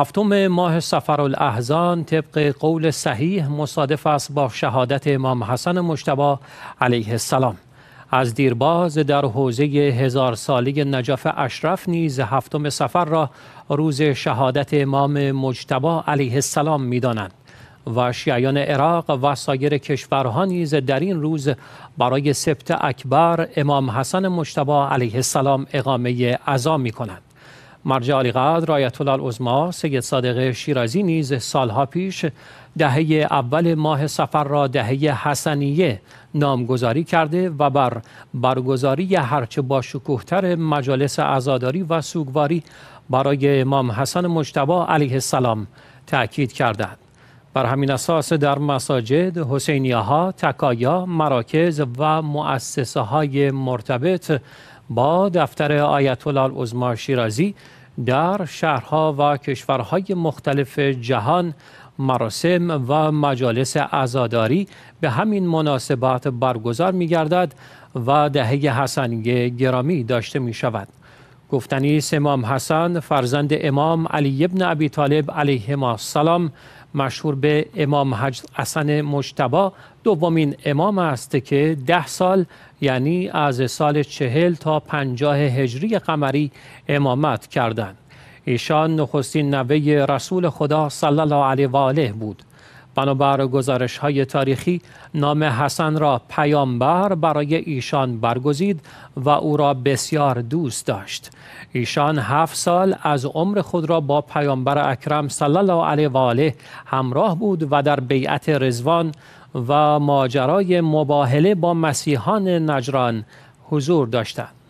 هفتم ماه سفر الاحزان طبق قول صحیح مصادف است با شهادت امام حسن مشتبا علیه السلام از دیرباز در حوزه هزار سالی نجف اشرف نیز هفتم سفر را روز شهادت امام مجتبا علیه السلام می دانند و شیعیان عراق و سایر کشورها نیز در این روز برای سبت اکبر امام حسن مجتبا علیه السلام اقامه عزا می کنند. مرجع قدر آیت الله العظما سید صادق شیرازی نیز سالها پیش دهه اول ماه سفر را دهه حسنیه نامگذاری کرده و بر برگزاری هرچه با شکوهتر مجالس عزاداری و سوگواری برای امام حسن مجتبی علیه السلام تأکید کردند. بر همین اساس در مساجد، حسینیه ها، تکایا، مراکز و مؤسسه های مرتبط با دفتر آیت الله شیرازی در شهرها و کشورهای مختلف جهان مراسم و مجالس عزاداری به همین مناسبات برگزار می گردد و دهه حسنگ گرامی داشته می شود. گفتنی امام حسن فرزند امام علی ابن ابی طالب علیه ما سلام مشهور به امام حسن مجتبا دومین امام است که ده سال یعنی از سال چهل تا پنجاه هجری قمری امامت کردند ایشان نخستین نوه رسول خدا صلی الله علیه و آله بود بنابر گزارش های تاریخی نام حسن را پیامبر برای ایشان برگزید و او را بسیار دوست داشت ایشان هفت سال از عمر خود را با پیامبر اکرم صلی الله علیه و آله همراه بود و در بیعت رزوان و ماجرای مباهله با مسیحان نجران حضور داشتند